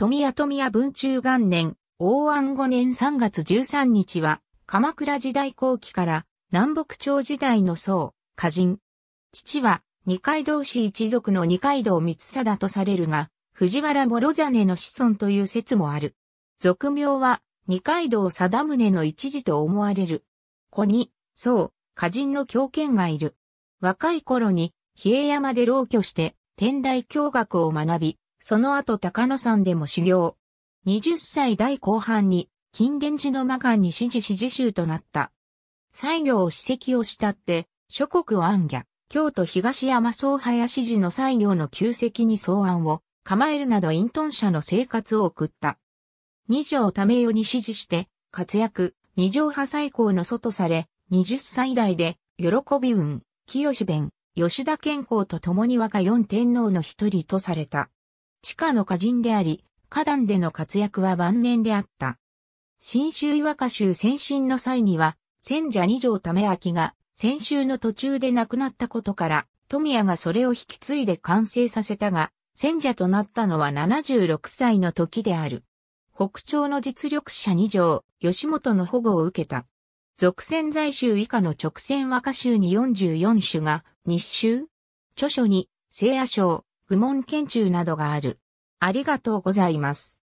富谷富谷文中元年、応安五年三月十三日は、鎌倉時代後期から南北朝時代の僧、歌人。父は二階堂氏一族の二階堂光貞とされるが、藤原諸真の子孫という説もある。俗名は二階堂貞宗の一児と思われる。子に、僧、歌人の狂犬がいる。若い頃に、比叡山で老居して、天台教学を学び、その後高野山でも修行。20歳代後半に、金殿寺の魔官に支持支持衆となった。西行を史跡を慕って、諸国を暗夜、京都東山総林寺の西行の旧跡に草案を構えるなど隠遁者の生活を送った。二条ため世に支持して、活躍、二条派最高の祖とされ、二十歳代で、喜び運、清弁、吉田健康と共に若四天皇の一人とされた。地下の歌人であり、歌壇での活躍は晩年であった。新州岩歌州先進の際には、戦者二条為明が先週の途中で亡くなったことから、富谷がそれを引き継いで完成させたが、戦者となったのは76歳の時である。北朝の実力者二条、吉本の保護を受けた。続戦在州以下の直線和歌集に44種が、日州著書に、聖夜章、愚問研究などがある。ありがとうございます。